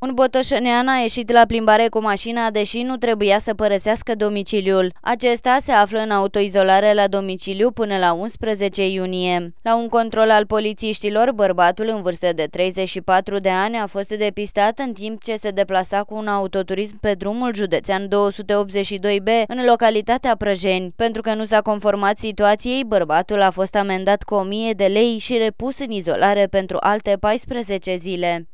Un botoșănean a ieșit la plimbare cu mașina, deși nu trebuia să părăsească domiciliul. Acesta se află în autoizolare la domiciliu până la 11 iunie. La un control al polițiștilor, bărbatul în vârstă de 34 de ani a fost depistat în timp ce se deplasa cu un autoturism pe drumul județean 282B în localitatea Prăjeni. Pentru că nu s-a conformat situației, bărbatul a fost amendat cu 1000 de lei și repus în izolare pentru alte 14 zile.